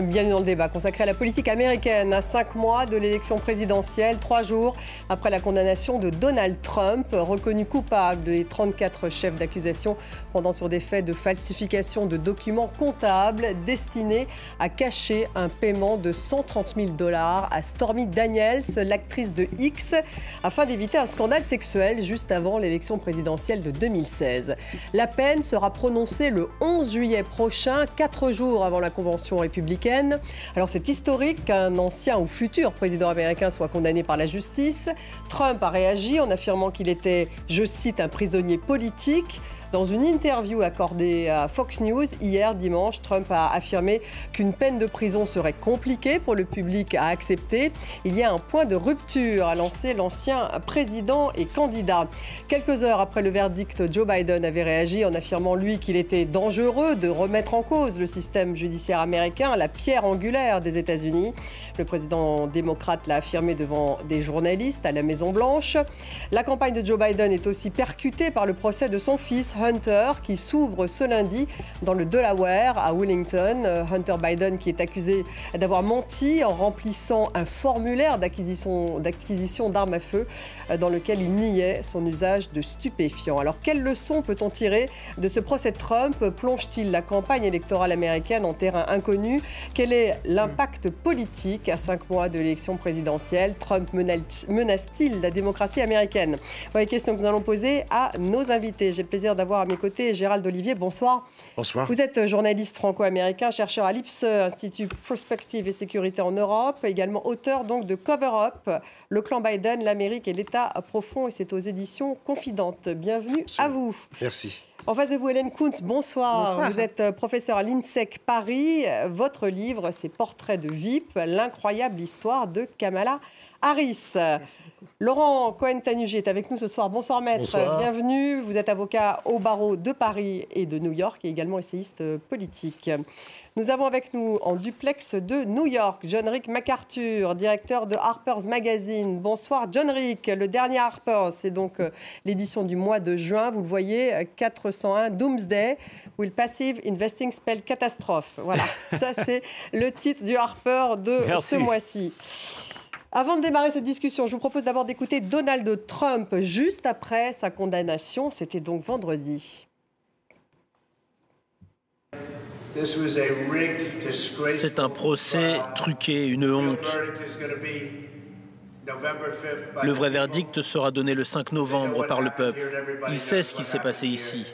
bienvenue dans le débat consacré à la politique américaine. À cinq mois de l'élection présidentielle, trois jours après la condamnation de Donald Trump, reconnu coupable des 34 chefs d'accusation pendant sur des faits de falsification de documents comptables destinés à cacher un paiement de 130 000 dollars à Stormy Daniels, l'actrice de X, afin d'éviter un scandale sexuel juste avant l'élection présidentielle de 2016. La peine sera prononcée le 11 juillet prochain, quatre jours avant la convention républicaine alors c'est historique qu'un ancien ou futur président américain soit condamné par la justice. Trump a réagi en affirmant qu'il était, je cite, un prisonnier politique. Dans une interview accordée à Fox News hier dimanche, Trump a affirmé qu'une peine de prison serait compliquée pour le public à accepter. Il y a un point de rupture, a lancé l'ancien président et candidat. Quelques heures après le verdict, Joe Biden avait réagi en affirmant, lui, qu'il était dangereux de remettre en cause le système judiciaire américain, la pierre angulaire des États-Unis. Le président démocrate l'a affirmé devant des journalistes à la Maison-Blanche. La campagne de Joe Biden est aussi percutée par le procès de son fils, Hunter qui s'ouvre ce lundi dans le Delaware à Wellington. Euh, Hunter Biden qui est accusé d'avoir menti en remplissant un formulaire d'acquisition d'armes à feu euh, dans lequel il niait son usage de stupéfiants. Alors quelles leçons peut-on tirer de ce procès de Trump Plonge-t-il la campagne électorale américaine en terrain inconnu Quel est l'impact politique à cinq mois de l'élection présidentielle Trump menace-t-il la démocratie américaine Voilà les questions que nous allons poser à nos invités. J'ai le plaisir d'avoir à mes côtés Gérald Olivier. Bonsoir. Bonsoir. Vous êtes journaliste franco-américain, chercheur à l'IPSE, Institut Prospective et Sécurité en Europe, également auteur donc de Cover Up, le clan Biden, l'Amérique et l'État profond, et c'est aux éditions Confidentes. Bienvenue à vous. Merci. En face de vous, Hélène Kuntz, bonsoir. bonsoir. Vous êtes euh, professeur à l'INSEC Paris. Euh, votre livre, c'est Portrait de VIP, l'incroyable histoire de Kamala Harris. Laurent Cohen-Tanugy est avec nous ce soir. Bonsoir maître, bienvenue. Vous êtes avocat au barreau de Paris et de New York et également essayiste politique. Nous avons avec nous en duplex de New York John Rick MacArthur, directeur de Harper's Magazine. Bonsoir John Rick, le dernier Harper, c'est donc euh, l'édition du mois de juin, vous le voyez, 401 euh, Doomsday, Will Passive Investing Spell Catastrophe. Voilà, ça c'est le titre du Harper de ce mois-ci. Avant de démarrer cette discussion, je vous propose d'abord d'écouter Donald Trump juste après sa condamnation. C'était donc vendredi. C'est un procès truqué, une honte. Le vrai verdict sera donné le 5 novembre par le peuple. Il sait ce qui s'est passé ici.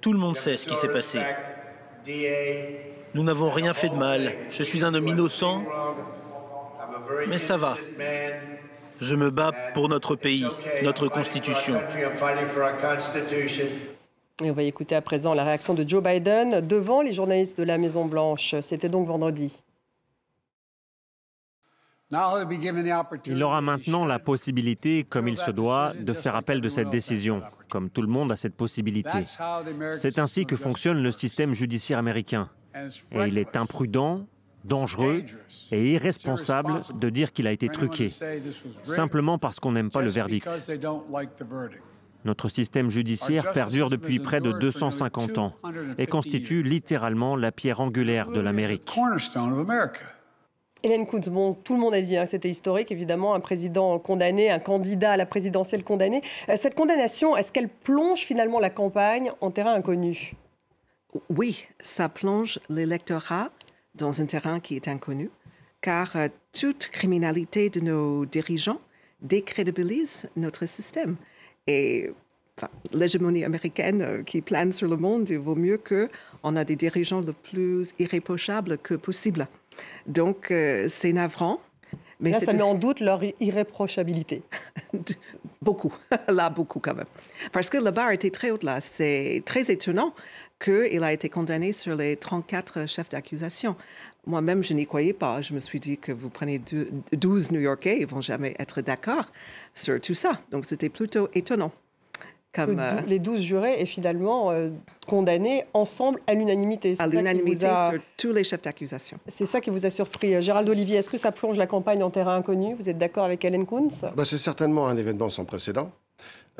Tout le monde sait ce qui s'est passé. Nous n'avons rien fait de mal. Je suis un homme innocent mais ça va. Je me bats pour notre pays, notre Constitution. Et on va écouter à présent la réaction de Joe Biden devant les journalistes de la Maison-Blanche. C'était donc vendredi. Il aura maintenant la possibilité, comme il se doit, de faire appel de cette décision, comme tout le monde a cette possibilité. C'est ainsi que fonctionne le système judiciaire américain. Et il est imprudent dangereux et irresponsable de dire qu'il a été truqué, simplement parce qu'on n'aime pas le verdict. Notre système judiciaire perdure depuis près de 250 ans et constitue littéralement la pierre angulaire de l'Amérique. Hélène Coutz, bon, tout le monde a dit hein, que c'était historique, évidemment, un président condamné, un candidat à la présidentielle condamné. Euh, cette condamnation, est-ce qu'elle plonge finalement la campagne en terrain inconnu Oui, ça plonge l'électorat dans un terrain qui est inconnu, car euh, toute criminalité de nos dirigeants décrédibilise notre système. Et l'hégémonie américaine euh, qui plane sur le monde, il vaut mieux qu'on a des dirigeants le plus irréprochables que possible. Donc, euh, c'est navrant. Mais Là, ça met en doute leur irréprochabilité. beaucoup, là, beaucoup quand même. Parce que la barre était très haute, là. C'est très étonnant qu'il a été condamné sur les 34 chefs d'accusation. Moi-même, je n'y croyais pas. Je me suis dit que vous prenez 12 New-Yorkais, ils vont jamais être d'accord sur tout ça. Donc c'était plutôt étonnant. Euh, les 12 jurés et finalement euh, condamnés ensemble à l'unanimité. sur tous les chefs d'accusation. C'est ça qui vous a surpris. Euh, Gérald Olivier, est-ce que ça plonge la campagne en terrain inconnu Vous êtes d'accord avec Helen Kuntz bah, C'est certainement un événement sans précédent.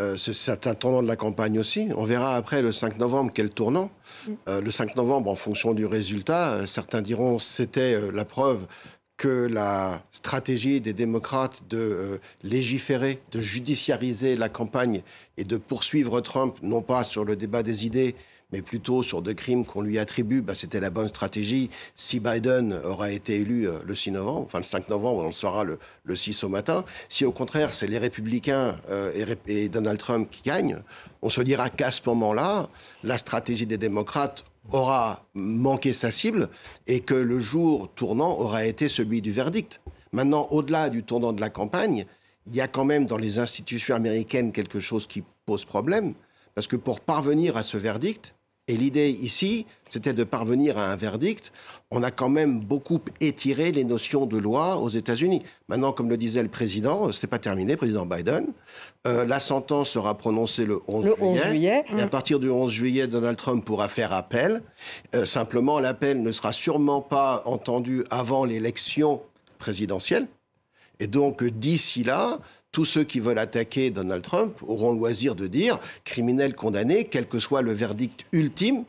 Euh, c'est un tournant de la campagne aussi. On verra après le 5 novembre quel tournant. Mm. Euh, le 5 novembre, en fonction du résultat, euh, certains diront c'était la preuve que la stratégie des démocrates de légiférer, de judiciariser la campagne et de poursuivre Trump, non pas sur le débat des idées, mais plutôt sur deux crimes qu'on lui attribue, bah, c'était la bonne stratégie. Si Biden aura été élu euh, le 6 novembre, enfin le 5 novembre, on le saura le, 6 au matin, si au contraire c'est les républicains euh, et, et Donald Trump qui gagnent, on se dira qu'à ce moment-là, la stratégie des démocrates aura manqué sa cible et que le jour tournant aura été celui du verdict. Maintenant, au-delà du tournant de la campagne, il y a quand même dans les institutions américaines quelque chose qui pose problème, parce que pour parvenir à ce verdict, et l'idée ici, c'était de parvenir à un verdict. On a quand même beaucoup étiré les notions de loi aux États-Unis. Maintenant, comme le disait le président, c'est pas terminé, président Biden. Euh, la sentence sera prononcée le 11 le juillet. 11 juillet. Et à mm. partir du 11 juillet, Donald Trump pourra faire appel. Euh, simplement, l'appel ne sera sûrement pas entendu avant l'élection présidentielle. Et donc, d'ici là, tous ceux qui veulent attaquer Donald Trump auront le loisir de dire criminel condamné, quel que soit le verdict ultime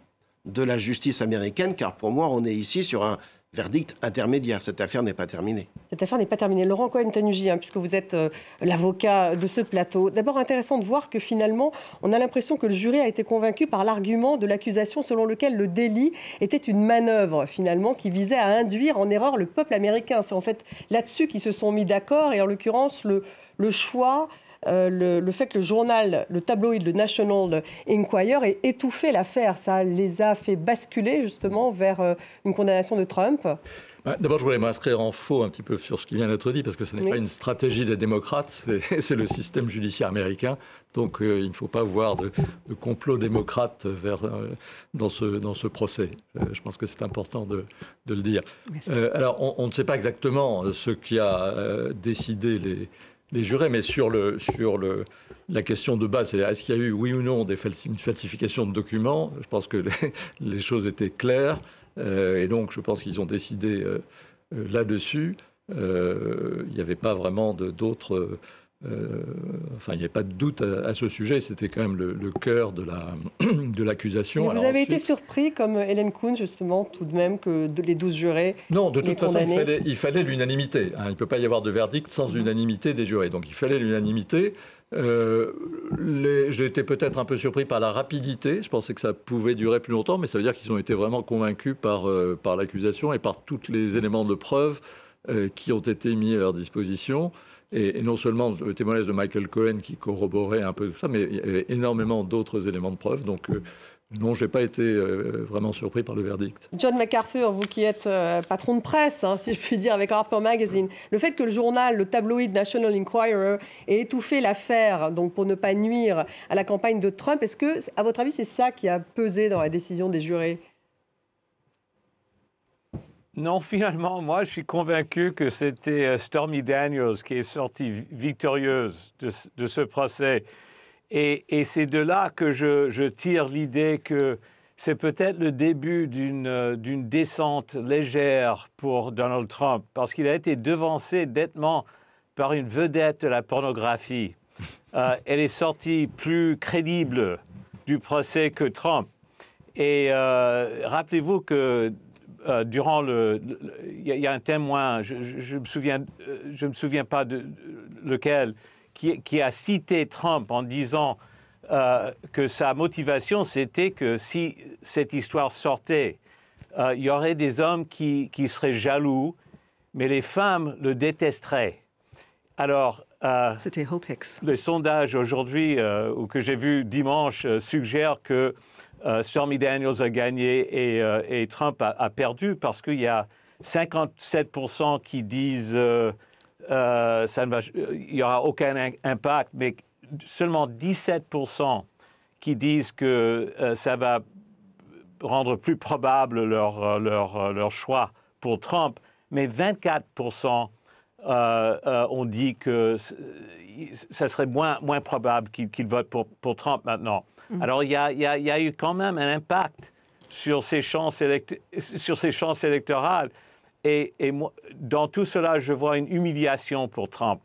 de la justice américaine, car pour moi, on est ici sur un verdict intermédiaire. Cette affaire n'est pas terminée. Cette affaire n'est pas terminée. Laurent cohen tanugi hein, puisque vous êtes euh, l'avocat de ce plateau, d'abord intéressant de voir que finalement, on a l'impression que le jury a été convaincu par l'argument de l'accusation selon lequel le délit était une manœuvre, finalement, qui visait à induire en erreur le peuple américain. C'est en fait là-dessus qu'ils se sont mis d'accord, et en l'occurrence, le, le choix euh, le, fait que le journal, le tabloïd, le National Inquirer ait étouffé l'affaire. Ça les a fait basculer justement vers euh, une condamnation de Trump bah, D'abord, je voulais m'inscrire en faux un petit peu sur ce qui vient d'être dit, parce que ce n'est pas une stratégie des démocrates, c'est le système judiciaire américain. Donc euh, il ne faut pas voir de, complot démocrate vers, dans, ce, dans ce procès. je pense que c'est important de, le dire. alors on, ne sait pas exactement ce qui a décidé les, les jurés, mais sur, le, sur le, la question de base, c'est est-ce qu'il y a eu, oui ou non, des falsification de documents Je pense que les, choses étaient claires, euh, et donc je pense qu'ils ont décidé euh, euh, là-dessus. Il n'y avait pas vraiment d'autres... Euh, enfin, il n'y avait pas de doute à, ce sujet, c'était quand même le, cœur de, la, de l'accusation. vous avez été surpris, comme Hélène Kuhn, justement, tout de même, que les 12 jurés. Non, de toute façon, il fallait, l'unanimité. Hein. Il ne peut pas y avoir de verdict sans l'unanimité des jurés. Donc il fallait l'unanimité. Euh, j'ai été peut-être un peu surpris par la rapidité. Je pensais que ça pouvait durer plus longtemps, mais ça veut dire qu'ils ont été vraiment convaincus par, euh, par l'accusation et par tous les éléments de preuve qui ont été mis à leur disposition. Et, non seulement le témoignage de Michael Cohen qui corroborait un peu tout ça, mais il y avait énormément d'autres éléments de preuve. Donc, euh, non, je n'ai pas été euh, vraiment surpris par le verdict. John MacArthur, vous qui êtes euh, patron de presse, hein, si je puis dire, avec Harper Magazine, le fait que le journal, le tabloïd National Enquirer, ait étouffé l'affaire, donc pour ne pas nuire à la campagne de Trump, est-ce que, à votre avis, c'est ça qui a pesé dans la décision des jurés non, finalement, moi, je suis convaincu que c'était euh, Stormy Daniels qui est sortie victorieuse de, ce procès. Et, c'est de là que je, tire l'idée que c'est peut-être le début euh, d'une descente légère pour Donald Trump, parce qu'il a été devancé nettement par une vedette de la pornographie. Euh, elle est sortie plus crédible du procès que Trump. Et rappelez-vous que euh, durant le, il y, a un témoin, je, je, me souviens, euh, je me souviens pas de, lequel, qui, a cité Trump en disant euh, que sa motivation c'était que si cette histoire sortait, il y aurait des hommes qui, qui, seraient jaloux, mais les femmes le détesteraient. Alors. C'était Hope Le sondage aujourd'hui, ou que j'ai vu dimanche, suggère que euh, Stormy Daniels a gagné et, euh, Trump a, perdu parce qu'il y a 57% qui disent euh, euh il n'y aura aucun impact, mais seulement 17% qui disent que euh, ça va rendre plus probable leur, leur, leur choix pour Trump, mais 24% ont dit que ça serait moins, moins probable qu'ils votent pour, pour Trump maintenant. Mm. Alors il y, a, eu quand même un impact sur ces chances, sur ces chances électorales. Et, dans tout cela, je vois une humiliation pour Trump,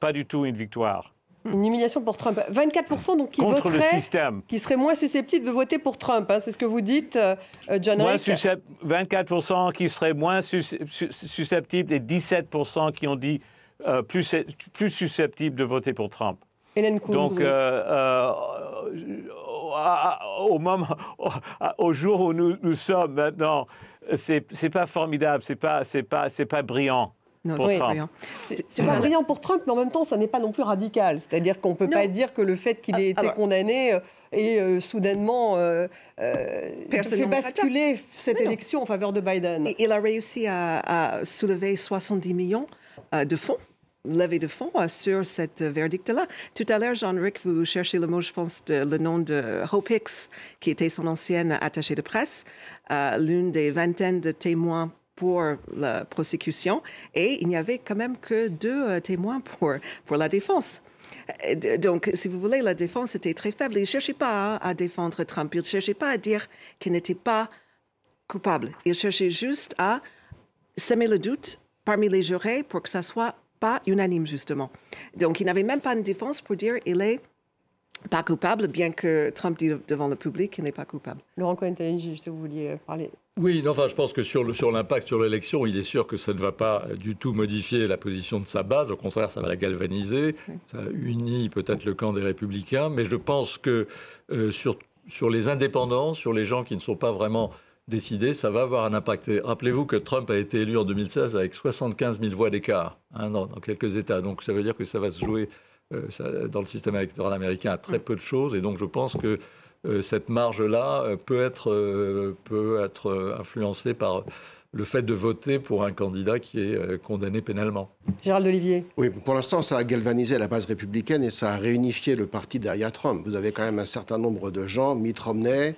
pas du tout une victoire. Une humiliation pour Trump. 24% donc qui voteraient, qui seraient moins susceptibles de voter pour Trump. Hein. c'est ce que vous dites, euh, euh, John moins 24% qui seraient moins susceptibles et 17% qui ont dit euh, plus susceptibles de voter pour Trump. Donc, euh, euh, au, moment, au jour où nous, sommes maintenant, c'est pas formidable, c'est pas, pas, pas brillant. C'est pas brillant pour Trump, mais en même temps, ça n'est pas non plus radical. C'est-à-dire qu'on ne peut pas dire que le fait qu'il ah, ait ah été bah. condamné euh, et soudainement fait basculer cette élection en faveur de Biden. Et il a réussi à soulever 70 millions de fonds levée de fond euh, sur cette euh, verdict-là. Tout à l'heure, Jean-Ric, vous cherchez le mot, je pense, le nom de Hope Hicks, qui était son ancienne attachée de presse, euh, l'une des vingtaines de témoins pour la prosecution, et il n'y avait quand même que deux témoins pour, pour la défense. Donc, si vous voulez, la défense était très faible. Il ne cherchait pas hein, à défendre Trump, il ne cherchait pas à dire qu'il n'était pas coupable. Il cherchait juste à semer le doute parmi les jurés pour que ça soit pas unanime, justement. Donc, il n'avait même pas une défense pour dire il est pas coupable, bien que Trump dise devant le public qu'il n'est pas coupable. Laurent cohen juste vous vouliez parler. Oui, non, enfin, je pense que sur l'impact sur l'élection, il est sûr que ça ne va pas du tout modifier la position de sa base. Au contraire, ça va la galvaniser. Ça unit peut-être le camp des Républicains. Mais je pense que euh, sur, sur les indépendants, sur les gens qui ne sont pas vraiment décidé, ça va avoir un impact. Rappelez-vous que Trump a été élu en 2016 avec 75 000 voix d'écart hein, dans, quelques États. Donc ça veut dire que ça va se jouer euh, dans le système électoral américain à très mm. peu de choses. Et donc je pense que euh, cette marge-là euh, peut être, peut être influencée par le fait de voter pour un candidat qui est euh, condamné pénalement. Gérald Olivier. Oui, pour l'instant, ça a galvanisé la base républicaine et ça a réunifié le parti derrière Trump. Vous avez quand même un certain nombre de gens, Mitt Romney,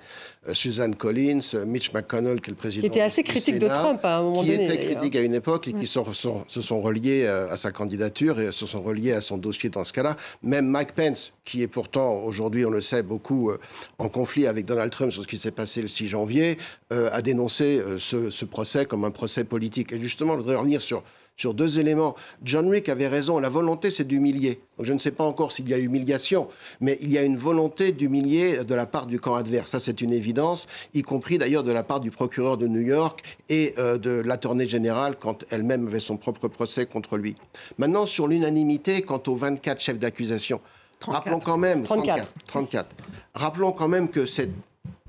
euh, Suzanne Collins, euh, Mitch McConnell, qui est le président. Qui était assez critique de Trump hein, à un moment donné. Qui était critique à une époque et qui se sont reliés à sa candidature et se sont reliés à son dossier dans ce cas-là. Même Mike Pence, qui est pourtant aujourd'hui, on le sait, beaucoup en conflit avec Donald Trump sur ce qui s'est passé le 6 janvier, a dénoncé ce procès comme un procès politique. Et justement, je voudrais revenir sur, sur deux éléments. John Wick avait raison, la volonté c'est d'humilier. Je ne sais pas encore s'il y a humiliation, mais il y a une volonté d'humilier de la part du camp adverse. Ça c'est une évidence, y compris d'ailleurs de la part du procureur de New York et euh, de l'attorney générale quand elle-même avait son propre procès contre lui. Maintenant sur l'unanimité quant aux 24 chefs d'accusation. Rappelons quand même 34. Rappelons quand même que c'est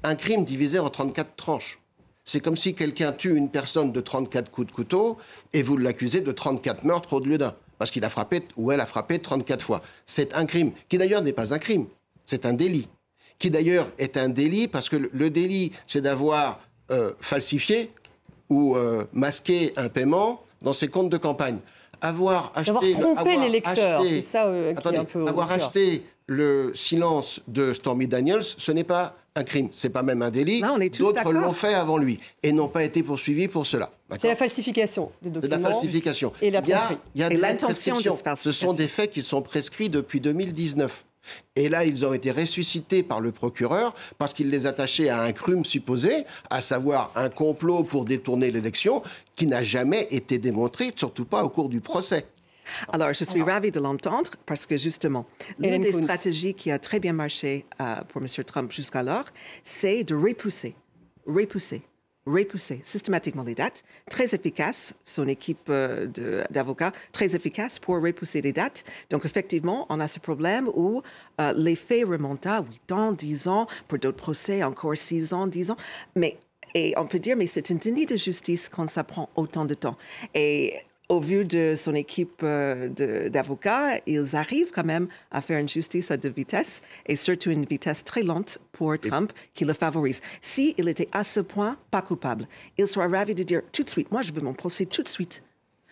un crime divisé en 34 tranches. C'est comme si quelqu'un tue une personne de 34 coups de couteau et vous l'accusez de 34 meurtres au lieu d'un. Parce qu'il a frappé ou elle a frappé 34 fois. C'est un crime, qui d'ailleurs n'est pas un crime, c'est un délit. Qui d'ailleurs est un délit parce que le délit, c'est d'avoir euh, falsifié ou euh, masqué un paiement dans ses comptes de campagne. Avoir acheté. Avoir trompé l'électeur, c'est ça euh, qui un peu. Avoir acheté le silence de Stormy Daniels, ce n'est pas un crime, c'est pas même un délit. D'autres l'ont fait avant lui et n'ont pas été poursuivis pour cela. C'est la falsification des documents. De la falsification. Et il y a, Ce sont des faits qui sont prescrits depuis 2019. Et là, ils ont été ressuscités par le procureur parce qu'il les attachait à un crime supposé, à savoir un complot pour détourner l'élection qui n'a jamais été démontré, surtout pas au cours du procès. Ah, alors, je suis ravie de l'entendre parce que justement, l'une des stratégies qui a très bien marché euh, pour M. Trump jusqu'alors, c'est de repousser, repousser, repousser systématiquement les dates. Très efficace, son équipe euh, d'avocats, très efficace pour repousser les dates. Donc, effectivement, on a ce problème où euh, l'effet à 8 ans, 10 ans, pour d'autres procès, encore 6 ans, 10 ans. Mais et on peut dire, mais c'est une déni de justice quand ça prend autant de temps. Et au vu de son équipe euh, d'avocats, ils arrivent quand même à faire une justice à deux vitesses et surtout une vitesse très lente pour Trump qui le favorise. S'il il était à ce point pas coupable, il serait ravi de dire tout de suite, moi je veux mon procès tout de suite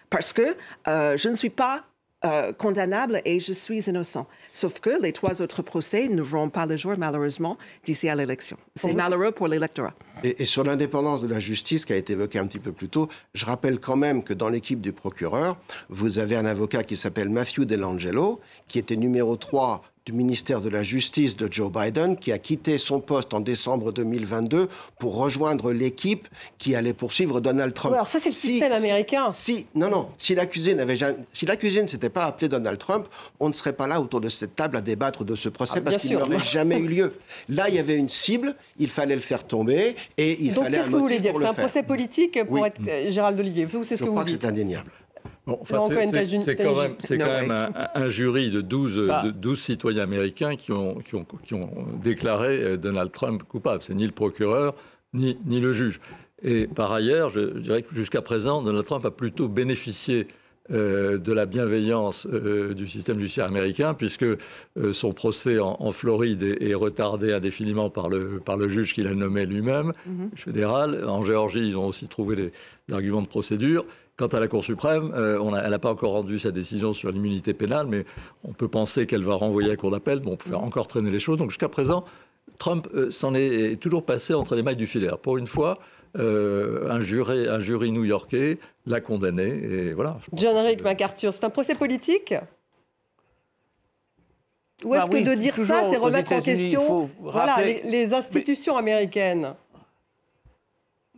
parce que euh, je ne suis pas euh, condamnable et je suis innocent. Sauf que les trois autres procès ne verront pas le jour, malheureusement, d'ici à l'élection. C'est malheureux pour l'électorat. Et, sur l'indépendance de la justice qui a été évoquée un petit peu plus tôt, je rappelle quand même que dans l'équipe du procureur, vous avez un avocat qui s'appelle Matthew Delangelo, qui était numéro 3 ministère de la Justice de Joe Biden, qui a quitté son poste en décembre 2022 pour rejoindre l'équipe qui allait poursuivre Donald Trump. alors ça, c'est le système américain. Si, non, non, si l'accusé n'avait si l'accusé ne s'était pas appelé Donald Trump, on ne serait pas là autour de cette table à débattre de ce procès ah, parce qu'il n'aurait jamais eu lieu. Là, il y avait une cible, il fallait le faire tomber et il fallait. Donc, qu'est-ce que vous voulez dire C'est un procès politique pour être euh, Gérald Olivier. Vous, c'est ce que vous crois Que c'est indéniable c'est quand même, un, jury de 12, bah. citoyens américains qui ont, déclaré euh, Donald Trump coupable. C'est ni le procureur, ni, le juge. Et par ailleurs, je, dirais que jusqu'à présent, Donald Trump a plutôt bénéficié euh, de la bienveillance euh, du système judiciaire américain, puisque son procès en, Floride est, retardé indéfiniment par le, juge qu'il a nommé lui-même, mhm. fédéral. En Géorgie, ils ont aussi trouvé des arguments de procédure. Quant à la Cour suprême, euh, elle n'a pas encore rendu sa décision sur l'immunité pénale, mais on peut penser qu'elle va renvoyer à cour d'appel. Bon, on peut faire encore traîner les choses. Donc jusqu'à présent, Trump euh, s'en est, toujours passé entre les mailles du filaire. Pour une fois, euh, un, juré, un jury new-yorkais l'a condamné. Et voilà. John Rick MacArthur, c'est un procès politique ou est-ce ah que de dire ça, c'est remettre en question les, institutions américaines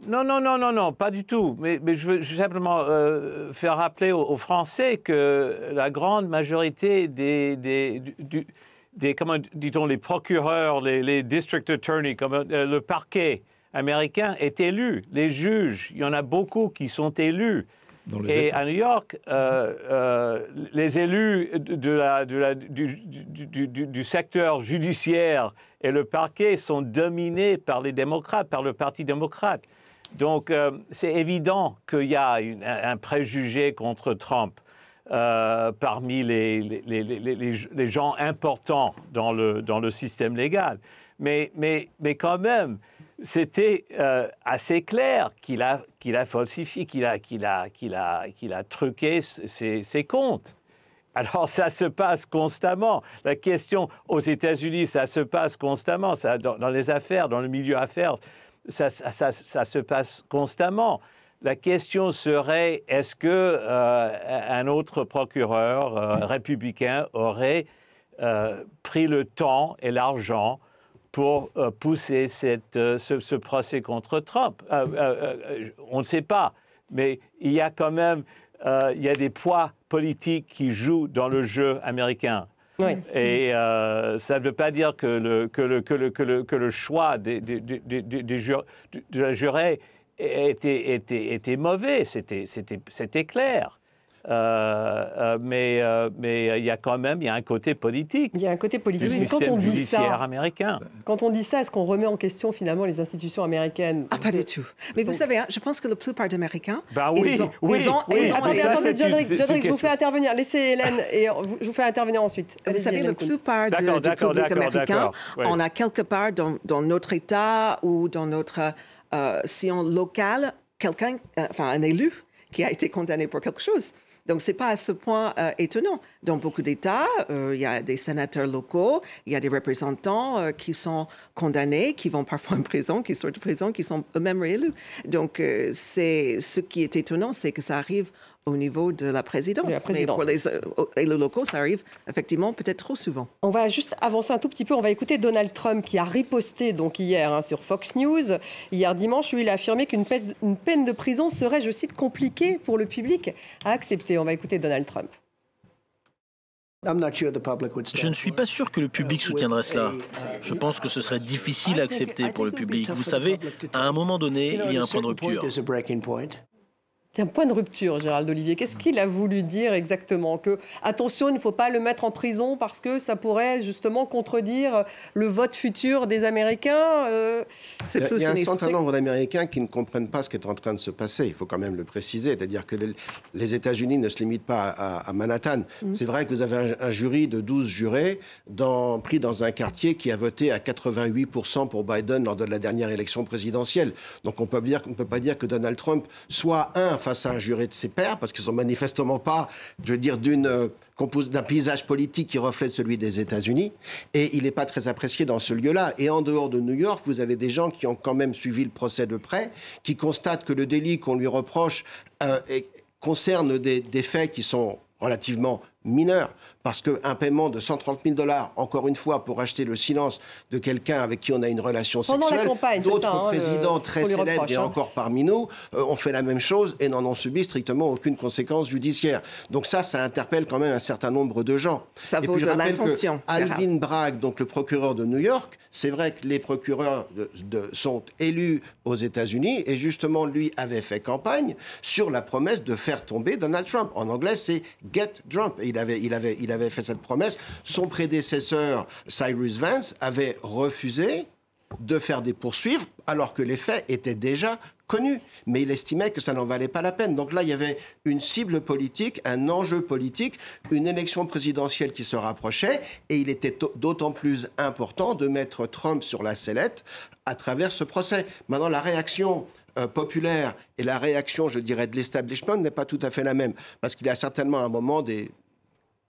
non, non, non, non, non, pas du tout. Mais, je veux simplement euh, faire rappeler aux, Français que la grande majorité des, comment dit-on, les procureurs, les, district attorneys, euh, le parquet américain est élu. Les juges, il y en a beaucoup qui sont élus. Et à New York, euh, les élus du, du, secteur judiciaire et le parquet sont dominés par les démocrates, par le Parti démocrate. Donc euh, c'est évident qu'il y a un préjugé contre Trump euh, parmi les, gens importants dans le, système légal. Mais, quand même, c'était euh, assez clair qu'il a, falsifié, qu'il a, qu'il a, qu'il a, truqué ses, comptes. Alors ça se passe constamment. La question aux États-Unis, ça se passe constamment. dans, les affaires, dans le milieu affaires, ça, se passe constamment. La question serait est-ce que euh, un autre procureur euh, républicain aurait euh, pris le temps et l'argent pour pousser cette, ce, ce, procès contre Trump On ne sait pas, mais il y a quand même il y a des poids politiques qui jouent dans le jeu américain. Oui. Et euh, ça ne veut pas dire que le, que le, que le, que le, que le choix des, des, des, des jur, de la jurée était, était, était mauvais, c'était clair. Euh, euh, mais euh, il y a quand même il y a un côté politique. Il y a un côté politique. quand on dit ça, américain. Quand on dit ça, est-ce qu'on remet en question finalement les institutions américaines Ah, pas du tout. Mais vous savez, hein, je pense que la plupart d'Américains Ben oui, ils ont, oui, ils ont, oui, ils Attendez, attendez, je vous fais intervenir. Laissez Hélène et je vous fais intervenir ensuite. Vous savez, la plupart du public américain, on a quelque part dans, notre État ou dans notre euh, local quelqu'un, enfin un élu qui a été condamné pour quelque chose. Donc, ce n'est pas à ce point euh, étonnant. Dans beaucoup d'États, euh, il y a des sénateurs locaux, il y a des représentants euh, qui sont condamnés, qui vont parfois en prison, qui sortent de prison, qui sont eux-mêmes réélus. Donc, c'est ce qui est étonnant, c'est que ça arrive au niveau de la présidence. Euh, et la présidence. pour les locaux, ça arrive effectivement peut-être trop souvent. On va juste avancer un tout petit peu. On va écouter Donald Trump qui a riposté donc hier hein, sur Fox News. Hier dimanche, lui, il a affirmé qu'une peine de prison serait, je cite, compliquée pour le public à accepter. On va écouter Donald Trump. Je ne suis pas sûr que le public uh, soutiendrait cela. Uh, je pense que ce serait difficile à accepter pour le public. Vous savez, à un moment donné, il y a un point de rupture. C'est un point de rupture, Gérald Olivier. Qu'est-ce qu'il a voulu dire exactement Que, attention, il ne faut pas le mettre en prison parce que ça pourrait justement contredire le vote futur des Américains euh, Il y a, un certain nombre d'Américains qui ne comprennent pas ce qui est en train de se passer. Il faut quand même le préciser. C'est-à-dire que les, États-Unis ne se limitent pas à, Manhattan. Mm. C'est vrai que vous avez un, jury de 12 jurés dans, pris dans un quartier qui a voté à 88% pour Biden lors de la dernière élection présidentielle. Donc on ne peut pas dire que Donald Trump soit un face à un juré de ses pairs, parce qu'ils sont manifestement pas, je veux dire, d'une euh, d'un paysage politique qui reflète celui des États-Unis, et il n'est pas très apprécié dans ce lieu-là. Et en dehors de New York, vous avez des gens qui ont quand même suivi le procès de près, qui constatent que le délit qu'on lui reproche euh, concerne des, des faits qui sont relativement mineurs. Parce qu'un paiement de 130 000 dollars, encore une fois, pour acheter le silence de quelqu'un avec qui on a une relation sexuelle, d'autres hein, présidents très célèbres et hein. encore parmi nous euh, ont fait la même chose et n'en ont subi strictement aucune conséquence judiciaire. Donc ça, ça interpelle quand même un certain nombre de gens. Ça et vaut de l'attention. Alvin Bragg, donc le procureur de New York, c'est vrai que les procureurs de, sont élus aux États-Unis et justement, lui avait fait campagne sur la promesse de faire tomber Donald Trump. En anglais, c'est get Trump. Il avait, il avait, il avait fait cette promesse. Son prédécesseur, Cyrus Vance, avait refusé de faire des poursuites alors que les faits étaient déjà connus. Mais il estimait que ça n'en valait pas la peine. Donc là, il y avait une cible politique, un enjeu politique, une élection présidentielle qui se rapprochait. Et il était d'autant plus important de mettre Trump sur la sellette à travers ce procès. Maintenant, la réaction euh, populaire et la réaction, je dirais, de l'establishment n'est pas tout à fait la même. Parce qu'il y a certainement un moment des,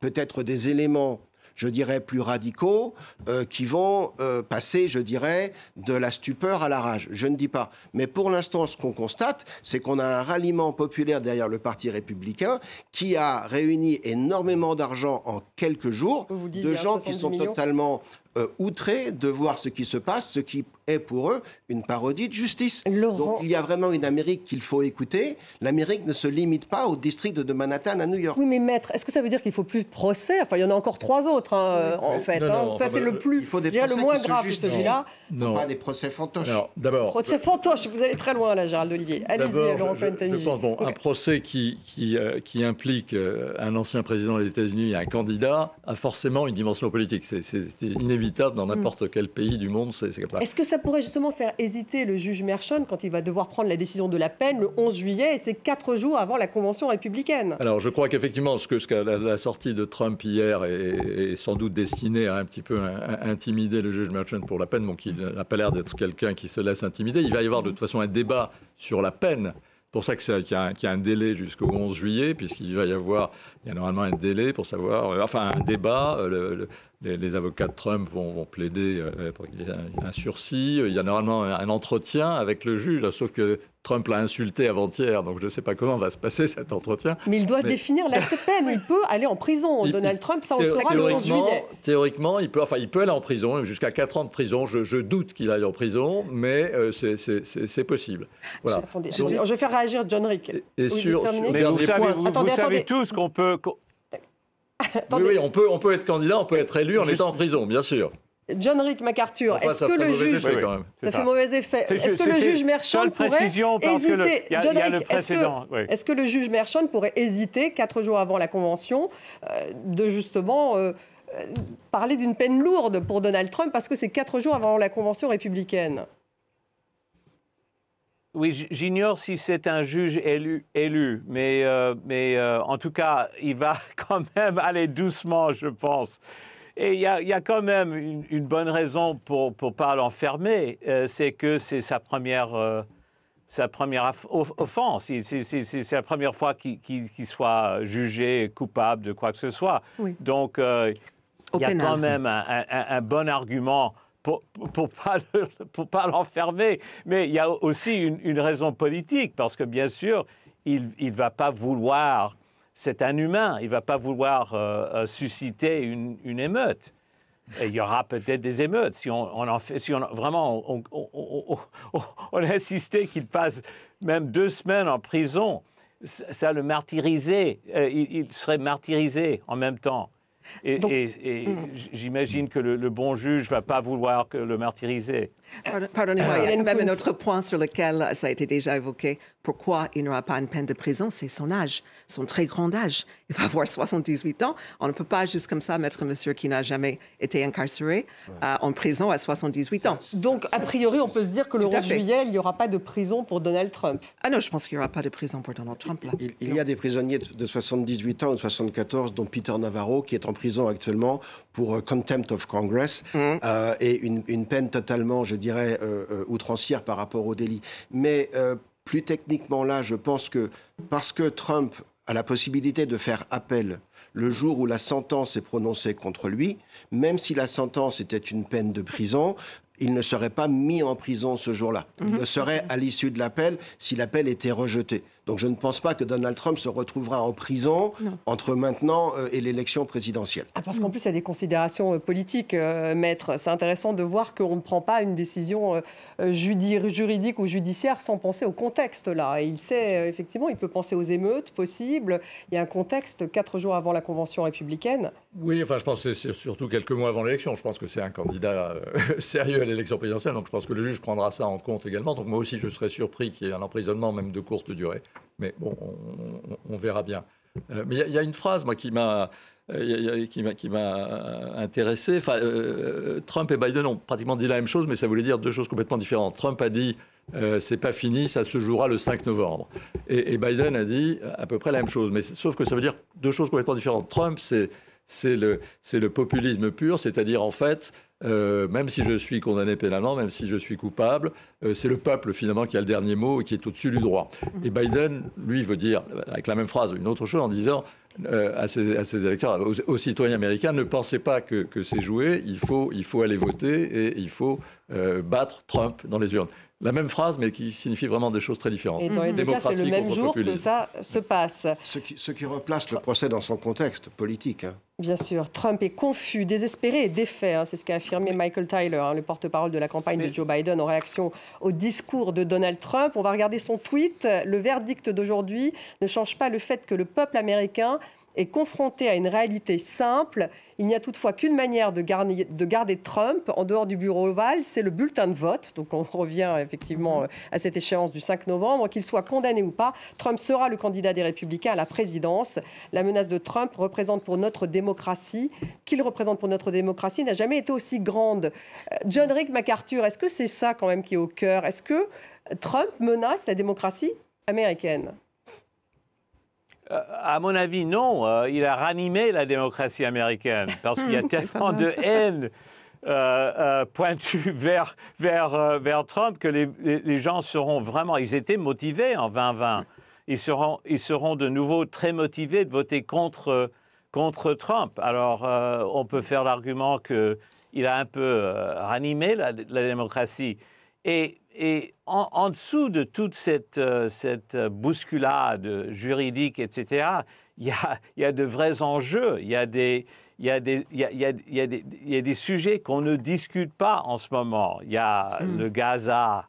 peut-être des éléments je dirais, plus radicaux, euh, qui vont euh, passer, je dirais, de la stupeur à la rage. Je ne dis pas. Mais pour l'instant, ce qu'on constate, c'est qu'on a un ralliement populaire derrière le Parti républicain qui a réuni énormément d'argent en quelques jours, de gens qui sont totalement euh, outrés de voir ce qui se passe, ce qui est pour eux une parodie de justice. Donc il y a vraiment une Amérique qu'il faut écouter. L'Amérique ne se limite pas au district de Manhattan à New York. Oui, mais maître, est-ce que ça veut dire qu'il faut plus de procès Enfin, il y en a encore trois autres, hein, en fait. Hein. ça, c'est le bah, plus. Il faut des le moins grave, celui-là. Non. Pas des procès fantoches. D'abord. Procès fantoches, vous allez très loin là, Gérald Olivier. Allez-y, Laurent je, je, je pense, bon, un procès qui, qui, euh, qui implique euh, un ancien président des États-Unis et un candidat a forcément une dimension politique. C'est inévitable dans hmm. n'importe quel pays du monde. C'est Est-ce que ça pourrait justement faire hésiter le juge Merchon quand il va devoir prendre la décision de la peine le 11 juillet, et c'est quatre jours avant la Convention républicaine. Alors je crois qu'effectivement, ce que, la, sortie de Trump hier est, sans doute destinée à un petit peu intimider le juge Merchon pour la peine, donc il n'a pas l'air d'être quelqu'un qui se laisse intimider. Il va y avoir de toute façon un débat sur la peine pour ça qu'il y, a un délai jusqu'au 11 juillet, puisqu'il va y avoir il y a normalement un délai pour savoir, euh, enfin un débat. Euh, les, avocats de Trump vont, plaider euh, pour qu'il y ait un, sursis. Il y a normalement un, entretien avec le juge, sauf que Trump l'a insulté avant-hier, donc je ne sais pas comment va se passer cet entretien. Mais il doit définir la peine. Il peut aller en prison. Donald Trump, ça on saura le 11 juillet. Théoriquement, il peut, enfin, il peut aller en prison, jusqu'à 4 ans de prison. Je, doute qu'il aille en prison, mais c'est possible. Voilà. je vais faire réagir John Rick. Et, sur, Mais vous savez, attendez, tous qu'on peut Oui, on peut, on peut être candidat, on peut être élu en étant en prison, bien sûr. John Rick MacArthur, est-ce que le juge... Effet, Ça, fait mauvais effet. Est-ce que le juge pourrait hésiter... John est-ce que, le juge pourrait hésiter, quatre jours avant la Convention, euh, de justement... Euh, euh, parler d'une peine lourde pour Donald Trump parce que c'est quatre jours avant la Convention républicaine. Oui, j'ignore si c'est un juge élu, élu mais, euh, euh, en tout cas, il va quand même aller doucement, je pense. Et il y, a quand même une, bonne raison pour ne pas l'enfermer, euh, c'est que c'est sa première, sa première offense, c'est la première fois qu'il soit jugé coupable de quoi que ce soit. Donc, il y a quand même un bon argument pour, pour pas pour pas l'enfermer. Mais il y a aussi une, raison politique, parce que bien sûr, il ne va pas vouloir, c'est un humain, il ne va pas vouloir euh, euh, susciter une, une émeute. il y aura peut-être des émeutes si on, on, en fait, si on vraiment on, a insisté qu'il passe même deux semaines en prison. Ça le martyrisait, euh, il serait martyrisé en même temps. Et, hmm. j'imagine que le, bon juge va pas vouloir que le martyriser. Pardonnez-moi, ah. il y a même un autre point sur lequel ça a été déjà évoqué pourquoi il n'aura pas une peine de prison, c'est son âge, son très grand âge. Il va avoir 78 ans. On ne peut pas juste comme ça mettre un monsieur qui n'a jamais été incarcéré euh, en prison à 78 ans. Donc, a priori, on peut se dire que le 11 juillet, il n'y aura pas de prison pour Donald Trump. Ah non, je pense qu'il n'y aura pas de prison pour Donald Trump. Il, y a des prisonniers de 78 ans ou de 74, dont Peter Navarro, qui est en prison actuellement pour euh, contempt of Congress, mm. euh, et une, peine totalement, je dirais, outrancière par rapport au délit. Mais plus techniquement, là, je pense que parce que Trump a la possibilité de faire appel le jour où la sentence est prononcée contre lui, même si la sentence était une peine de prison, il ne serait pas mis en prison ce jour-là. Il mhm. ne serait à l'issue de l'appel si l'appel était rejeté. Donc je ne pense pas que Donald Trump se retrouvera en prison entre maintenant euh, et l'élection présidentielle. Ah, parce qu'en plus, il y a des considérations euh, politiques, euh, maître. C'est intéressant de voir qu'on ne prend pas une décision juridique ou judiciaire sans penser au contexte. Là. il sait, effectivement, il peut penser aux émeutes possibles. Il y a un contexte, quatre jours avant la Convention républicaine oui, enfin, je pense que c'est surtout quelques mois avant l'élection. Je pense que c'est un candidat euh, sérieux à l'élection présidentielle, donc je pense que le juge prendra ça en compte également. Donc moi aussi, je serais surpris qu'il y ait un emprisonnement, même de courte durée. Mais bon, on, verra bien. Euh, mais il y, a une phrase, moi, qui m'a euh, qui m'a euh, intéressé. Enfin, Trump et Biden ont pratiquement dit la même chose, mais ça voulait dire deux choses complètement différentes. Trump a dit c'est pas fini, ça se jouera le 5 novembre. Et, et, Biden a dit à peu près la même chose, mais sauf que ça veut dire deux choses complètement différentes. Trump, c'est c'est le, populisme pur, c'est-à-dire en fait, euh, même si je suis condamné pénalement, même si je suis coupable, euh, c'est le peuple finalement qui a le dernier mot et qui est au-dessus du droit. Et Biden, lui, veut dire, avec la même phrase, une autre chose en disant euh, à, ses, électeurs, aux, citoyens américains, ne pensez pas que, c'est joué, il faut aller voter et il faut battre Trump dans les urnes la même phrase, mais qui signifie vraiment des choses très différentes. Et dans les deux cas, c'est le même jour que ça se passe. Ce qui, replace le procès dans son contexte politique. Hein. Bien sûr, Trump est confus, désespéré et défait. Hein, c'est ce qu'a affirmé Michael Tyler, hein, le porte-parole de la campagne de Joe Biden, en réaction au discours de Donald Trump. On va regarder son tweet. Le verdict d'aujourd'hui ne change pas le fait que le peuple américain est confronté à une réalité simple. Il n'y a toutefois qu'une manière de, garder, Trump en dehors du bureau ovale, c'est le bulletin de vote. Donc on revient effectivement mhm. euh, à cette échéance du 5 novembre. Qu'il soit condamné ou pas, Trump sera le candidat des républicains à la présidence. La menace de Trump représente pour notre démocratie, qu'il représente pour notre démocratie, n'a jamais été aussi grande. Euh, John Rick MacArthur, est-ce que c'est ça quand même qui est au cœur Est-ce que Trump menace la démocratie américaine euh, à mon avis, non. Euh, il a ranimé la démocratie américaine parce qu'il y a tellement de haine euh, pointue vers, vers, vers Trump que les, gens seront vraiment. Ils étaient motivés en 2020. Ils seront, ils seront de nouveau très motivés de voter contre, contre Trump. Alors, on peut faire l'argument qu'il a un peu ranimé la, la démocratie. Et et en, dessous de toute cette, euh, cette euh, bousculade juridique, etc., il y, a, y a, de vrais enjeux, il y a des, il y a des, il y a, il y a des, des sujets qu'on ne discute pas en ce moment. Il y a hmm. le Gaza.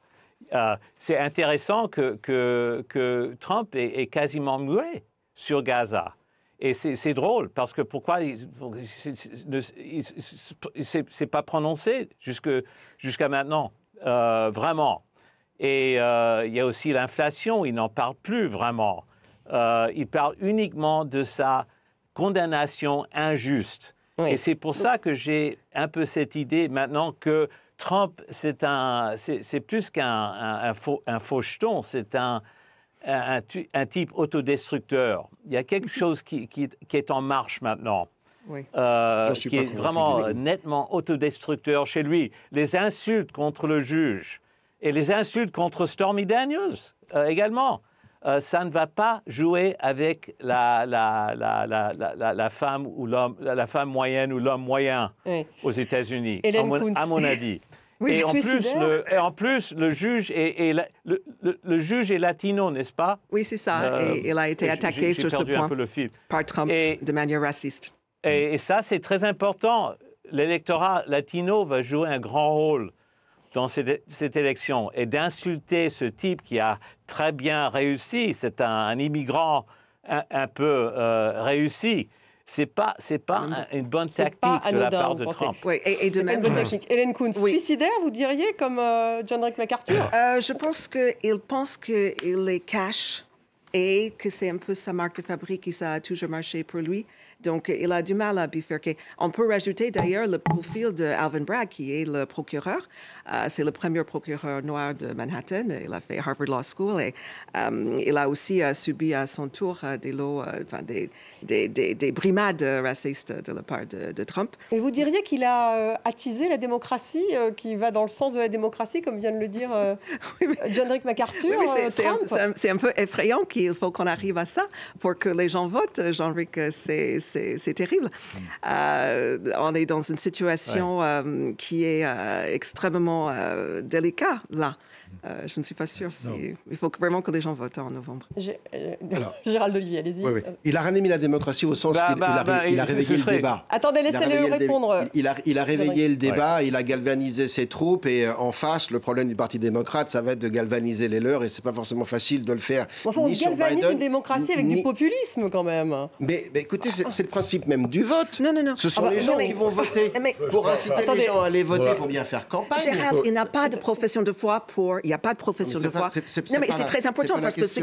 Euh, c'est intéressant que, que, que Trump est, quasiment muet sur Gaza. Et c'est drôle, parce que pourquoi il ne s'est pas prononcé jusqu'à maintenant euh, vraiment. Et euh, il y a aussi l'inflation, il n'en parle plus vraiment. Euh, il parle uniquement de sa condamnation injuste. Et c'est pour ça que j'ai un peu cette idée maintenant que Trump, c'est un, c'est plus qu'un un, faux, un jeton, c'est un, un, type autodestructeur. Il y a quelque chose qui, qui est en marche maintenant. Euh, qui est vraiment euh, nettement autodestructeur chez lui. Les insultes contre le juge et les insultes contre Stormy Daniels euh, également. ça ne va pas jouer avec la, la, la, femme ou l'homme, la femme moyenne ou l'homme moyen aux États-Unis, à, mon avis. et, en plus, le, juge est, le, juge latino, n'est-ce pas Oui, c'est ça. il a été attaqué sur ce point par Trump de manière raciste. Mm. Et, ça, c'est très important. L'électorat latino va jouer un grand rôle dans cette, élection. Et d'insulter ce type qui a très bien réussi, c'est un, immigrant un, peu euh, réussi c'est pas c'est pas une bonne tactique de la part de Trump. et, de même Hélène suicidaire, vous diriez, comme euh, John Rick MacArthur euh, Je pense qu'il pense qu'il les cache et que c'est un peu sa marque de fabrique et ça a toujours marché pour lui. Donc, il a du mal à bifurquer. On peut rajouter d'ailleurs le profil d'Alvin Bragg, qui est le procureur. Euh, c'est le premier procureur noir de Manhattan. Il a fait Harvard Law School et euh, il a aussi euh, subi à son tour des, lots, des, brimades racistes de la part de, Trump. Et vous diriez qu'il a attisé la démocratie, qui va dans le sens de la démocratie, comme vient de le dire oui, John Rick MacArthur, c'est, un, peu effrayant qu'il faut qu'on arrive à ça pour que les gens votent. jean Rick, c'est c'est terrible. Euh, on est dans une situation euh, qui est euh, extrêmement délicate là. Euh, je ne suis pas sûre. Si... Il faut vraiment que les gens votent en novembre. Euh, Gérald Olivier, allez-y. Oui, Il a ranimé la démocratie au sens bah, qu'il il a, bah, bah, réveillé le débat. Attendez, laissez-le répondre. Il a, il a réveillé le débat, il a galvanisé ses troupes et euh, en face, le problème du Parti démocrate, ça va être de galvaniser les leurs et c'est pas forcément facile de le faire. on ni galvanise une démocratie avec du populisme quand même. Mais, écoutez, c'est le principe même du vote. Non, Ce sont ah les gens qui vont voter. Pour inciter les gens à aller voter, il faut bien faire campagne. Gérald, il n'a pas de profession de foi pour il n'y a pas de profession de foi. non, mais c'est très important parce que c'est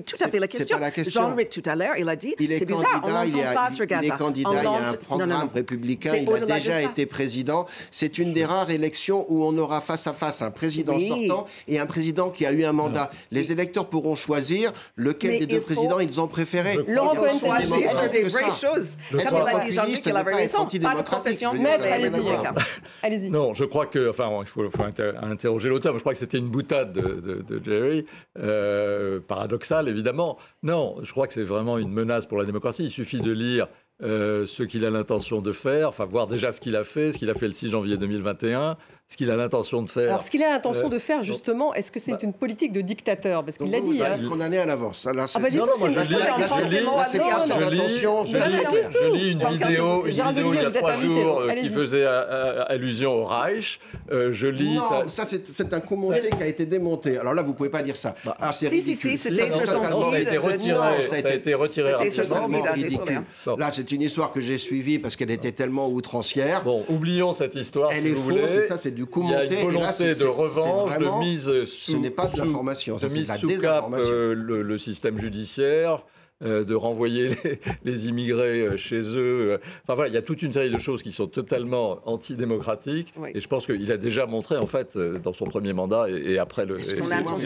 tout à fait la question. Jean Rick, tout à l'heure, il a dit c'est bizarre, on n'entend pas sur Il est candidat, il y a un programme républicain, il a déjà été président. C'est une des rares élections où on aura face à face un président sortant et un président qui a eu un mandat. Les électeurs pourront choisir lequel des deux présidents ils ont préféré. L'on Cohen choisir des vraies choses. Comme il a dit Jean-Luc, il avait raison. Pas de profession. mais allez-y. Non, je crois que, enfin, il faut interroger l'auteur, mais je crois que c'était une boutade de, Jerry, Paradoxal, euh, paradoxale évidemment. Non, je crois que c'est vraiment une menace pour la démocratie. Il suffit de lire euh, ce qu'il a l'intention de faire, enfin voir déjà ce qu'il a fait, ce qu'il a fait le 6 janvier 2021, ce qu'il a l'intention de faire. Alors, ce qu'il a l'intention euh, de faire, justement, est-ce que c'est bah une politique de dictateur Parce qu'il l'a dit. On hein. Condamné à l'avance. Là, c'est ah bah, non, non, moi, je, je, je lis une vidéo, une vidéo il y a trois jours euh, qui faisait euh, allusion au Reich. Je lis. Ça, c'est un commentaire qui a été démonté. Alors là, vous pouvez pas dire ça. Bah. Ah, si, si, si, c'était ça a été retiré. Ça a été retiré. Hein, hein. Là, c'est une histoire que j'ai suivie parce qu'elle était tellement outrancière. Bon, oublions cette histoire. Elle est fausse, ça, c'est du du coup monter. Il y a une volonté là, de revanche, vraiment, de mise sous. Ce n'est pas de l'information, c'est de la désinformation. Cap, euh, le, le, système judiciaire. Euh, de renvoyer les, immigrés euh, chez eux. Euh. Enfin voilà, il y a toute une série de choses qui sont totalement antidémocratiques. Et je pense qu'il a déjà montré, en fait, dans son premier mandat et, après le, 6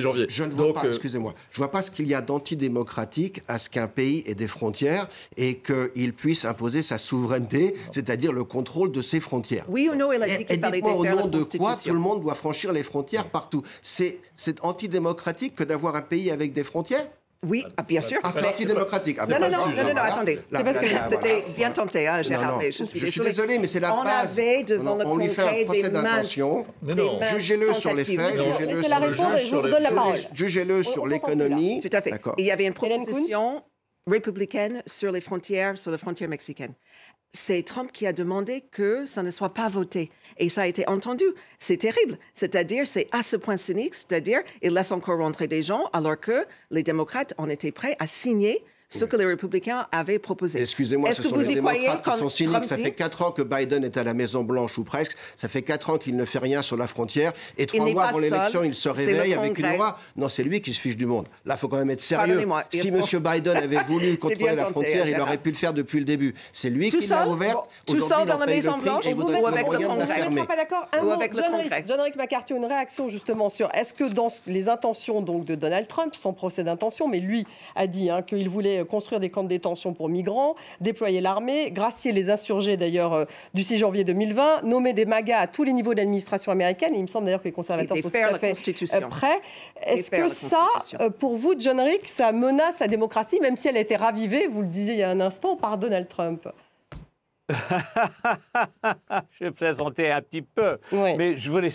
janvier. Je ne vois pas, excusez-moi, je vois pas ce qu'il y a d'antidémocratique à ce qu'un pays ait des frontières et qu'il puisse imposer sa souveraineté, c'est-à-dire le contrôle de ses frontières. Oui ou non, il a dit au nom de quoi tout le monde doit franchir les frontières partout. C'est antidémocratique que d'avoir un pays avec des frontières oui, ah, ah, bien bah, sûr. Un sorti démocratique. Ah, non, non, non, non, attendez. C'est parce que c'était bien tenté, hein, Gérard. je suis, désolé, mais c'est la on Avait devant on, lui fait un procès d'intention. Jugez-le sur les faits. Jugez-le sur la parole. Jugez-le sur l'économie. Tout à fait. Il y avait une proposition républicaine sur les frontières, sur les frontières mexicaines c'est Trump qui a demandé que ça ne soit pas voté. Et ça a été entendu. C'est terrible. C'est-à-dire, c'est à ce point cynique, c'est-à-dire, il laisse encore rentrer des gens alors que les démocrates en étaient prêts à signer ce que les républicains avaient proposé. Excusez-moi, ce que sont vous les y démocrates qui sont cyniques. ça fait quatre ans que Biden est à la Maison-Blanche, ou presque. Ça fait quatre ans qu'il ne fait rien sur la frontière. Et trois mois avant l'élection, il se réveille avec une loi. Non, c'est lui qui se fiche du monde. Là, il faut quand même être sérieux. Si M. Biden avait voulu contrôler la frontière, il aurait pu le faire depuis le début. C'est lui qui l'a ouverte. Tout ça dans la Maison-Blanche ou avec le Congrès. Je pas d'accord. Un mot, John McCarthy, une réaction justement sur est-ce que dans les intentions donc de Donald Trump, son procès d'intention, mais lui a dit hein, qu'il voulait construire des camps de détention pour migrants, déployer l'armée, gracier les insurgés d'ailleurs euh, du 6 janvier 2020, nommer des magas à tous les niveaux de l'administration américaine. il me semble d'ailleurs que les conservateurs sont tout à fait euh, prêts. Est-ce que ça, euh, pour vous, John Rick, ça menace la démocratie, même si elle a été ravivée, vous le disiez il y a un instant, par Donald Trump je plaisantais un petit peu, mais je voulais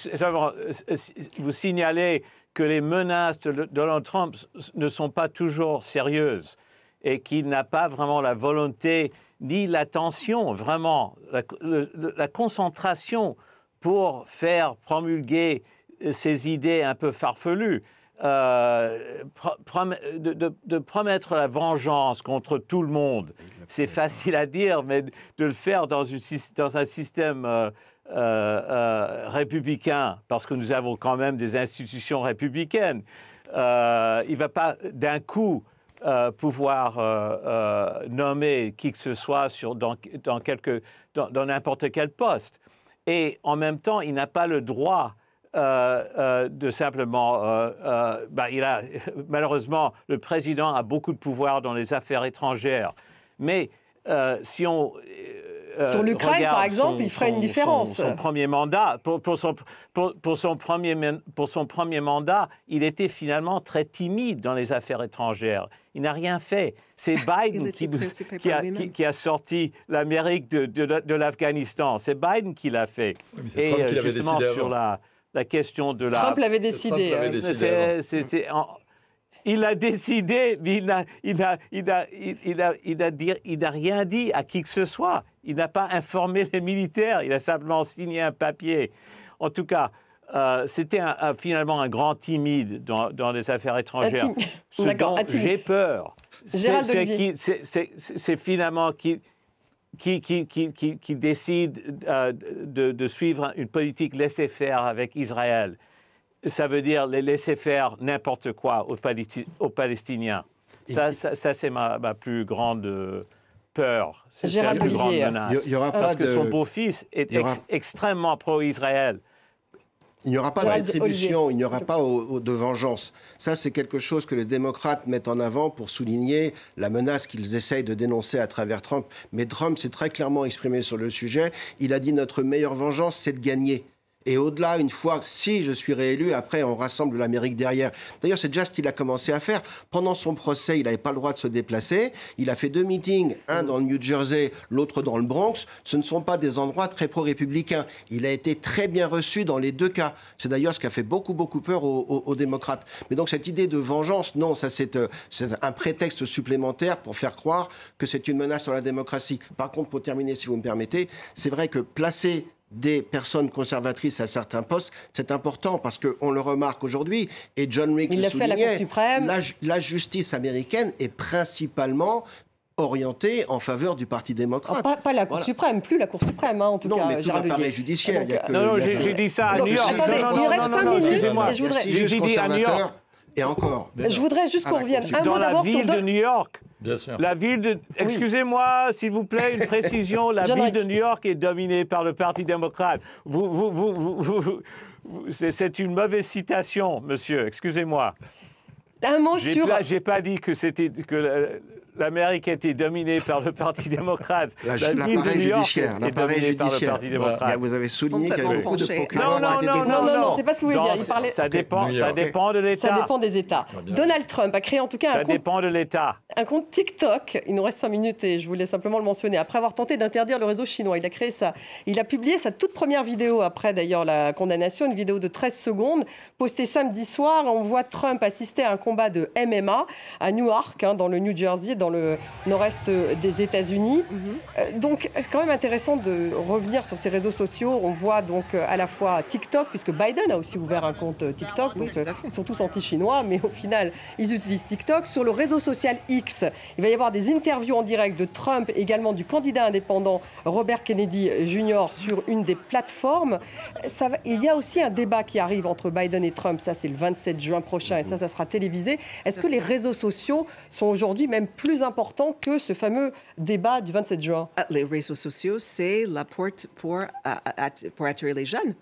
vous signaler que les menaces de Donald Trump ne sont pas toujours sérieuses et qui n'a pas vraiment la volonté ni l'attention, vraiment la, concentration pour faire promulguer euh, ces idées un peu farfelues, euh, de, promettre la vengeance contre tout le monde. C'est facile à dire, mais de le faire dans, un système euh, républicain, parce que nous avons quand même des institutions républicaines, il ne va pas d'un coup euh, pouvoir euh, euh, nommer qui que ce soit dans, dans, n'importe quel poste. Et en même temps, il n'a pas le droit de simplement... Bah, il a, malheureusement, le président a beaucoup de pouvoir dans les affaires étrangères. Mais si on euh, sur l'Ukraine, par exemple, il ferait une différence. Son, premier mandat, pour, son, premier, pour son premier mandat, il était finalement très timide dans les affaires étrangères. Il n'a rien fait. C'est Biden qui, a, sorti l'Amérique de, l'Afghanistan. C'est Biden qui l'a fait. Et Trump euh, qui justement, sur la, la, question de la... Trump l'avait décidé. Hein. en, il a décidé, mais il n'a rien dit à qui que ce soit. Il n'a pas informé les militaires, il a simplement signé un papier. En tout cas, euh, c'était finalement un grand timide dans, les affaires étrangères. D'accord, j'ai peur. C'est finalement qui, qui, décide euh, de, suivre une politique laissée faire avec Israël ça veut dire les laisser faire n'importe quoi aux, Palestiniens. Ça, ça, c'est ma, plus grande euh, peur. C'est la plus grande menace. Il y aura parce que son beau-fils est extrêmement pro-Israël. Il n'y aura pas de rétribution, il n'y aura pas de vengeance. Ça, c'est quelque chose que les démocrates mettent en avant pour souligner la menace qu'ils essayent de dénoncer à travers Trump. Mais Trump s'est très clairement exprimé sur le sujet. Il a dit notre meilleure vengeance, c'est de gagner. Et au-delà, une fois, si je suis réélu, après, on rassemble l'Amérique derrière. D'ailleurs, c'est déjà ce qu'il a commencé à faire. Pendant son procès, il n'avait pas le droit de se déplacer. Il a fait deux meetings, un dans le New Jersey, l'autre dans le Bronx. Ce ne sont pas des endroits très pro-républicains. Il a été très bien reçu dans les deux cas. C'est d'ailleurs ce qui a fait beaucoup, beaucoup peur aux, démocrates. Mais donc, cette idée de vengeance, non, ça, euh, c'est un prétexte supplémentaire pour faire croire que c'est une menace sur la démocratie. Par contre, pour terminer, si vous me permettez, c'est vrai que placer des personnes conservatrices à certains postes, c'est important parce qu'on le remarque aujourd'hui, et John Rick le soulignait, la, la justice américaine est principalement orientée en faveur du Parti démocrate. Ah, pas, la Cour suprême, plus la Cour suprême, hein, en tout non, cas. Non, mais tout l'appareil judiciaire. Ah, euh, non, non, j'ai dit ça à New York. Attendez, il reste 5 minutes. Et je voudrais... J'ai dit à New York. Et encore. Je voudrais juste ah, qu'on revienne un mot d'abord sur... Dans la ville de New York Bien sûr. La ville de... Excusez-moi, s'il vous plaît, une précision. La ville de New York est dominée par le Parti démocrate. Vous, vous, vous, c'est une mauvaise citation, monsieur. Excusez-moi. Un mot sur... J'ai pas dit que c'était... que l'Amérique était dominée par le Parti démocrate. L'appareil judiciaire. L'appareil judiciaire. Par le vous avez souligné qu'il y avait beaucoup de procureurs. Non, non, non, non, non, c'est pas ce que vous voulez dire. Ça, dépend, ça dépend de l'État. Ça dépend des États. Donald Trump a créé en tout cas un. Ça dépend de l'État un compte TikTok, il nous reste 5 minutes et je voulais simplement le mentionner, après avoir tenté d'interdire le réseau chinois, il a créé ça. Il a publié sa toute première vidéo après d'ailleurs la condamnation, une vidéo de 13 secondes, postée samedi soir. On voit Trump assister à un combat de MMA à Newark, hein, dans le New Jersey, dans le nord-est des États-Unis. Mhm. Euh, donc c'est quand même intéressant de revenir sur ces réseaux sociaux. On voit donc euh, à la fois TikTok, puisque Biden a aussi ouvert un compte euh, TikTok, ils sont tous anti-chinois, mais au final ils utilisent TikTok. Sur le réseau social il il va y avoir des interviews en direct de Trump, également du candidat indépendant Robert Kennedy Jr. sur une des plateformes. Il y a aussi un débat qui arrive entre Biden et Trump. Ça, c'est le 27 juin prochain et ça, ça sera télévisé. Est-ce que les réseaux sociaux sont aujourd'hui même plus importants que ce fameux débat du 27 juin ah, Les réseaux sociaux, c'est la porte pour, pour attirer les jeunes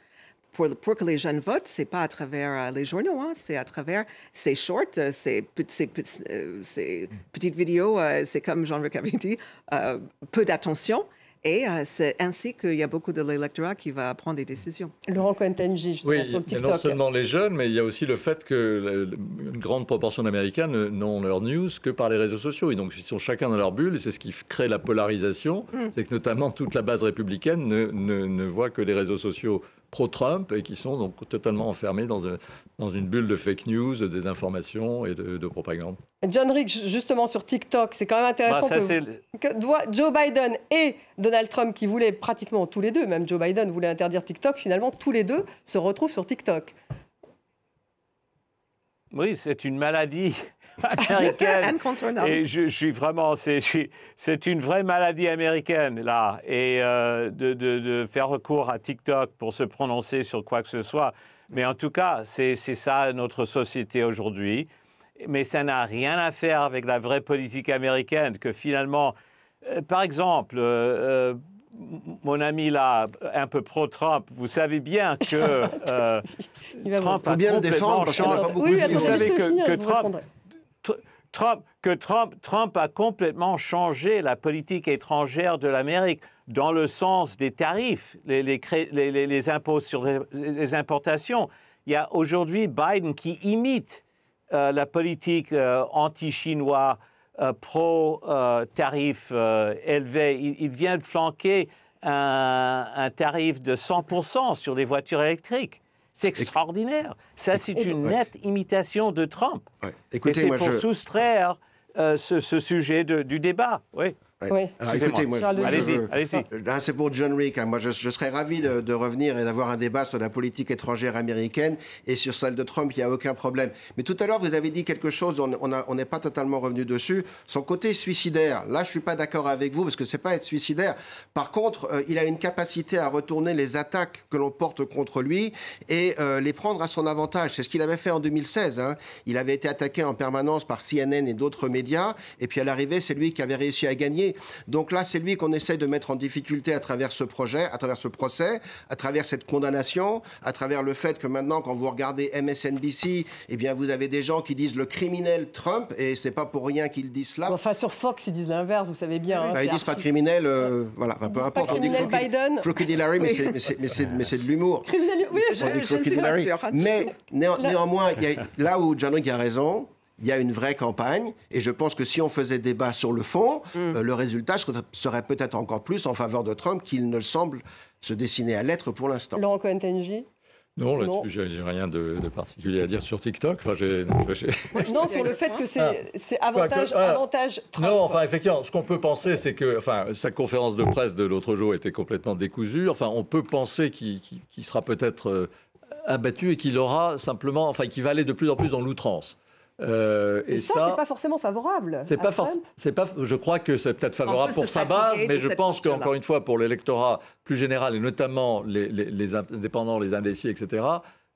pour, que les jeunes votent, c'est pas à travers euh, les journaux, hein, c'est à travers ces shorts, euh, euh, ces, petites vidéos, c'est comme Jean-Luc avait dit, peu d'attention. Et c'est ainsi qu'il y a beaucoup de l'électorat qui va prendre des décisions. Laurent Quentin, juste oui, sur le non seulement les jeunes, mais il y a aussi le fait qu'une grande proportion d'Américains n'ont leurs news que par les réseaux sociaux. Et donc, ils sont chacun dans leur bulle, et c'est ce qui crée la polarisation. Mm. C'est que notamment toute la base républicaine ne, ne voit que les réseaux sociaux pro-Trump et qui sont donc totalement enfermés dans, euh, une bulle de fake news, de désinformation et de, propagande. John Rick, justement sur TikTok, c'est quand même intéressant bah, que, que, Joe Biden et Donald Trump, qui voulaient pratiquement tous les deux, même Joe Biden voulait interdire TikTok, finalement tous les deux se retrouvent sur TikTok. Oui, c'est une maladie et je, suis vraiment, c'est une vraie maladie américaine, là. Et euh, de, faire recours à TikTok pour se prononcer sur quoi que ce soit. Mais en tout cas, c'est ça notre société aujourd'hui. Mais ça n'a rien à faire avec la vraie politique américaine, que finalement, euh, par exemple, euh, mon ami là, un peu pro-Trump, vous savez bien que Il va Trump bien défendre, beaucoup Vous savez que Trump, Trump, que Trump, a complètement changé la politique étrangère de l'Amérique dans le sens des tarifs, les, impôts sur les, importations. Il y a aujourd'hui Biden qui imite euh, la politique euh, anti chinoise euh, pro-tarifs élevés. Il, vient de flanquer un tarif de 100% sur les voitures électriques. C'est extraordinaire. Ça, c'est une nette imitation de Trump. Écoutez, Et c'est pour soustraire euh, ce, sujet du débat. Oui. Oui. Alors, écoutez, moi, ah, c'est pour John Rick. Hein. Moi, je, serais ravi de, revenir et d'avoir un débat sur la politique étrangère américaine et sur celle de Trump. Il n'y a aucun problème. Mais tout à l'heure, vous avez dit quelque chose. On n'est pas totalement revenu dessus. Son côté suicidaire. Là, je suis pas d'accord avec vous parce que c'est pas être suicidaire. Par contre, euh, il a une capacité à retourner les attaques que l'on porte contre lui et euh, les prendre à son avantage. C'est ce qu'il avait fait en 2016. Hein. Il avait été attaqué en permanence par CNN et d'autres médias. Et puis à l'arrivée, c'est lui qui avait réussi à gagner donc là, c'est lui qu'on essaie de mettre en difficulté à travers ce projet, à travers ce procès, à travers cette condamnation, à travers le fait que maintenant, quand vous regardez MSNBC, eh bien, vous avez des gens qui disent le criminel Trump, et c'est pas pour rien qu'ils disent cela. Enfin, sur Fox, ils disent l'inverse, vous savez bien. Hein, bah, ils disent pas criminel, euh, voilà, peu importe. Biden. Crooked Hillary, mais c'est de l'humour. Criminel, oui, je, Mais néanmoins, là où John a raison, il y a une vraie campagne. Et je pense que si on faisait débat sur le fond, mm. euh, le résultat serait peut-être encore plus en faveur de Trump qu'il ne semble se dessiner à l'être pour l'instant. Laurent cohen non, là-dessus, j'ai rien de, particulier à dire sur TikTok. Enfin, non, sur le fait que c'est ah. ah. avantage, Trump. Non, enfin, effectivement, ce qu'on peut penser, c'est que enfin, sa conférence de presse de l'autre jour était complètement décousue. Enfin, on peut penser qu'il sera peut-être euh, abattu et qu'il aura simplement, enfin, qu'il va aller de plus en plus dans l'outrance. Euh, et, ça, c'est pas forcément favorable. C'est pas forcément. C'est pas. Je crois que c'est peut-être favorable pour sa base, mais je pense qu'encore une fois, pour l'électorat plus général et notamment les, indépendants, les indécis, etc.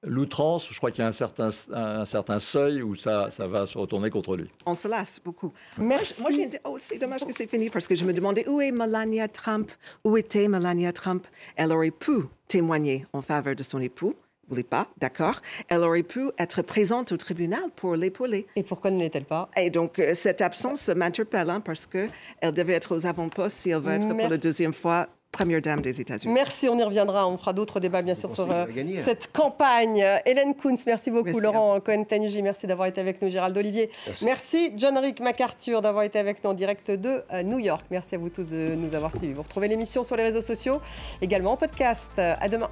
L'outrance, je crois qu'il y a un certain, un certain seuil où ça, ça va se retourner contre lui. On se lasse beaucoup. Merci. Moi, oh, c'est dommage que c'est fini parce que je me demandais où est Melania Trump Où était Melania Trump Elle aurait pu témoigner en faveur de son époux voulait pas, d'accord, elle aurait pu être présente au tribunal pour l'épauler. Et pourquoi ne l'est-elle pas Et donc, euh, cette absence m'interpelle hein, parce parce qu'elle devait être aux avant-postes si elle veut être pour la deuxième fois première dame des États-Unis. Merci, on y reviendra. On fera d'autres débats, bien sûr, sur euh, hein. cette campagne. Euh, Hélène Kunz, merci beaucoup. Laurent cohen merci d'avoir été avec nous. Gérald Olivier, merci. John Rick MacArthur d'avoir été avec nous en direct de New York. Merci à vous tous de nous avoir suivis. Vous retrouvez l'émission sur les réseaux sociaux, également en podcast. À demain.